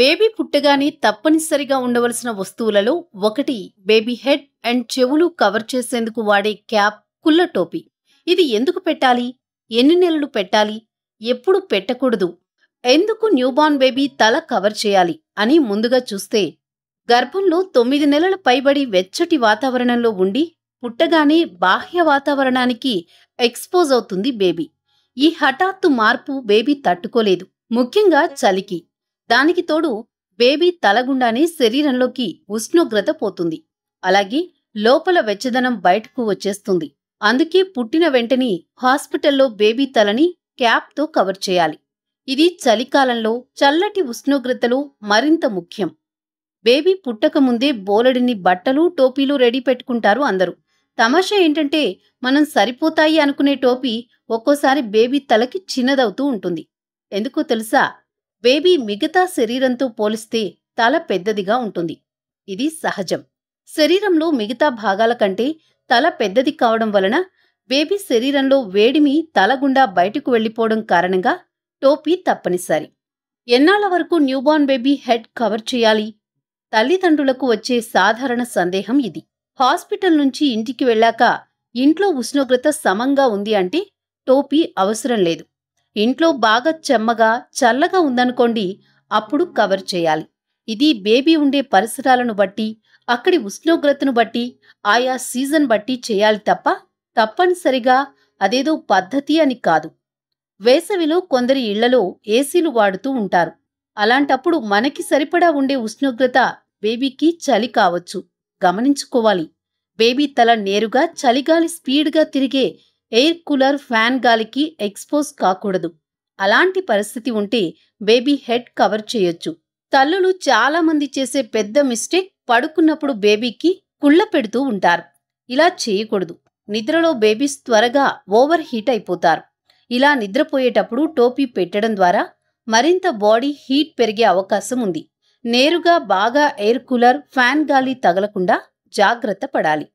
baby పుట్టగానే తప్పనిసరిగా ఉండవలసిన వస్తువులలో ఒకటి బేబీ హెడ్ అండ్ చెవులు కవర్ చేసేందుకు వాడే క్యాప్ కుల్ల టోపీ ఇది ఎందుకు పెట్టాలి ఎన్ని నెలలు పెట్టాలి ఎప్పుడు పెట్టకూడదు ఎందుకు న్యూబార్న్ బేబీ తల కవర్ చేయాలి అని ముందుగా చూస్తే గర్భంలో తొమ్మిది నెలల పైబడి వెచ్చటి వాతావరణంలో ఉండి పుట్టగానే బాహ్య వాతావరణానికి ఎక్స్పోజ్ అవుతుంది బేబీ ఈ హఠాత్తు మార్పు బేబీ తట్టుకోలేదు ముఖ్యంగా చలికి దానికి తోడు బేబీ తలగుండానే శరీరంలోకి ఉష్ణోగ్రత పోతుంది అలాగే లోపల వెచ్చదనం బయటకు వచ్చేస్తుంది అందుకే పుట్టిన వెంటనే హాస్పిటల్లో బేబీ తలని క్యాప్తో కవర్ చేయాలి ఇది చలికాలంలో చల్లటి ఉష్ణోగ్రతలు మరింత ముఖ్యం బేబీ పుట్టకముందే బోలెడిని బట్టలు టోపీలు రెడీ పెట్టుకుంటారు అందరూ తమాషా ఏంటంటే మనం సరిపోతాయి అనుకునే టోపీ ఒక్కోసారి బేబీ తలకి చిన్నదవుతూ ఉంటుంది ఎందుకో తెలుసా బేబీ మిగతా శరీరంతో పోలిస్తే తల పెద్దదిగా ఉంటుంది ఇది సహజం శరీరంలో మిగతా భాగాల కంటే తల పెద్దది కావడం వలన బేబీ శరీరంలో వేడిమి తల గుండా బయటకు వెళ్లిపోవడం కారణంగా టోపీ తప్పనిసరి ఎన్నాళ్ల వరకు న్యూబార్న్ బేబీ హెడ్ కవర్ చేయాలి తల్లిదండ్రులకు వచ్చే సాధారణ సందేహం ఇది హాస్పిటల్ నుంచి ఇంటికి వెళ్ళాక ఇంట్లో ఉష్ణోగ్రత సమంగా ఉంది అంటే టోపీ అవసరం లేదు ఇంట్లో బాగా చెమ్మగా చల్లగా ఉందనుకోండి అప్పుడు కవర్ చేయాలి ఇది బేబీ ఉండే పరిసరాలను బట్టి అక్కడి ఉష్ణోగ్రతను బట్టి ఆయా సీజన్ బట్టి చేయాలి తప్ప తప్పనిసరిగా అదేదో పద్ధతి అని కాదు వేసవిలో కొందరి ఇళ్లలో ఏసీలు వాడుతూ ఉంటారు అలాంటప్పుడు మనకి సరిపడా ఉండే ఉష్ణోగ్రత బేబీకి చలి కావచ్చు గమనించుకోవాలి బేబీ తల నేరుగా చలిగాలి స్పీడ్గా తిరిగే ఎయిర్ కూలర్ ఫ్యాన్ గాలికి ఎక్స్పోజ్ కాకూడదు అలాంటి పరిస్థితి ఉంటే బేబీ హెడ్ కవర్ చేయొచ్చు తల్లులు చాలామంది చేసే పెద్ద మిస్టేక్ పడుకున్నప్పుడు బేబీకి కుళ్ళ పెడుతూ ఉంటారు ఇలా చేయకూడదు నిద్రలో బేబీస్ త్వరగా ఓవర్ హీట్ అయిపోతారు ఇలా నిద్రపోయేటప్పుడు టోపీ పెట్టడం ద్వారా మరింత బాడీ హీట్ పెరిగే అవకాశం ఉంది నేరుగా బాగా ఎయిర్ కూలర్ ఫ్యాన్ గాలి తగలకుండా జాగ్రత్త పడాలి